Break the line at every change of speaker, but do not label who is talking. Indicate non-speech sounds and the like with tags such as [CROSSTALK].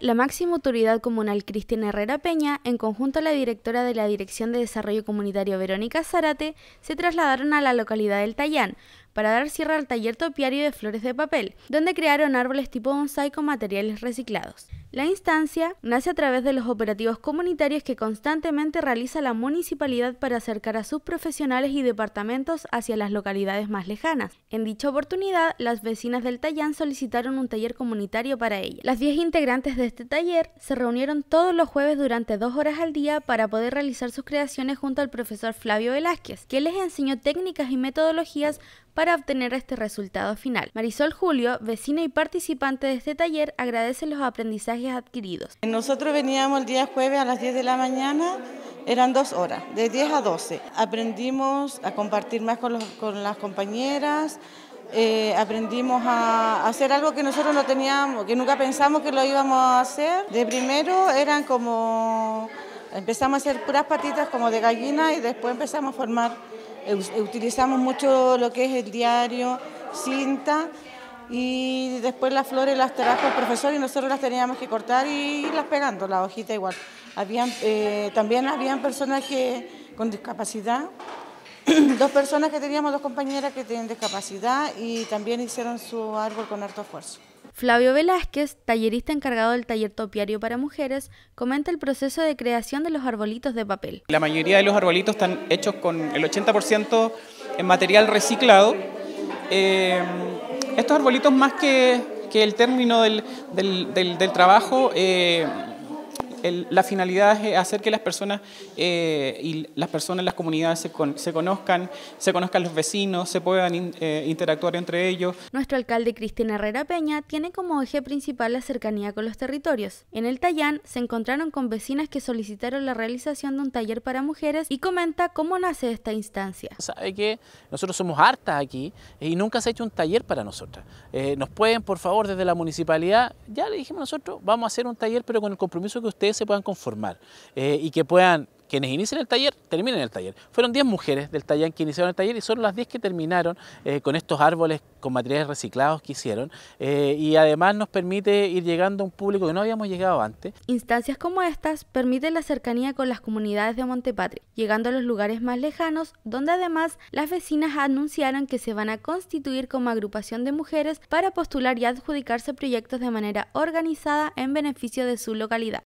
La máxima autoridad comunal Cristina Herrera Peña, en conjunto a la directora de la Dirección de Desarrollo Comunitario Verónica Zárate, se trasladaron a la localidad del Tallán para dar cierre al taller topiario de flores de papel, donde crearon árboles tipo bonsai con materiales reciclados. La instancia nace a través de los operativos comunitarios que constantemente realiza la municipalidad para acercar a sus profesionales y departamentos hacia las localidades más lejanas. En dicha oportunidad, las vecinas del Tallán solicitaron un taller comunitario para ellas... Las 10 integrantes de este taller se reunieron todos los jueves durante dos horas al día para poder realizar sus creaciones junto al profesor Flavio Velázquez, que les enseñó técnicas y metodologías para obtener este resultado final. Marisol Julio, vecina y participante de este taller, agradece los aprendizajes adquiridos. Nosotros veníamos el día jueves a las 10 de la mañana,
eran dos horas, de 10 a 12. Aprendimos a compartir más con, las compañeras, eh, aprendimos a hacer algo que nosotros no teníamos, que nunca pensamos que lo íbamos a hacer. De primero eran como, empezamos a hacer puras patitas como de gallina y después empezamos a formar utilizamos mucho lo que es el diario, cinta y después las flores las trajo el profesor y nosotros las teníamos que cortar y irlas pegando, la hojita igual. Habían, eh, también habían personas con discapacidad, [CLEARS THROAT] dos personas que teníamos, dos compañeras que tenían discapacidad y también hicieron su árbol con harto esfuerzo.
Flavio Velázquez, tallerista encargado del taller topiario para mujeres, comenta el proceso de creación de los arbolitos de papel.
La mayoría de los arbolitos están hechos con el 80% en material reciclado. Eh, estos arbolitos más que, el término del, trabajo... Eh, la finalidad es eh, hacer que las personas eh, y las personas, las comunidades se, conozcan, se conozcan los vecinos, se puedan eh, interactuar entre ellos.
Nuestro alcalde Cristina Herrera Peña tiene como eje principal la cercanía con los territorios. En el Tallán se encontraron con vecinas que solicitaron la realización
de un taller para mujeres y
comenta cómo nace esta instancia. Sabe que
nosotros somos hartas aquí y nunca se ha hecho un taller para nosotras. nos pueden, por favor, desde la municipalidad, ya le dijimos nosotros, vamos a hacer un taller pero con el compromiso que ustedes se puedan conformar eh, y que puedan quienes inician el taller terminen el taller. Fueron 10 mujeres del taller que iniciaron el taller y son las 10 que terminaron eh, con estos árboles con materiales reciclados que hicieron eh, y además nos permite ir llegando a un público que no habíamos llegado antes.
Instancias como estas permiten la cercanía con las comunidades de Montepatri, llegando a los lugares más lejanos, donde además las vecinas anunciaron que se van a constituir como agrupación de mujeres para postular y adjudicarse proyectos de manera
organizada en beneficio de su localidad.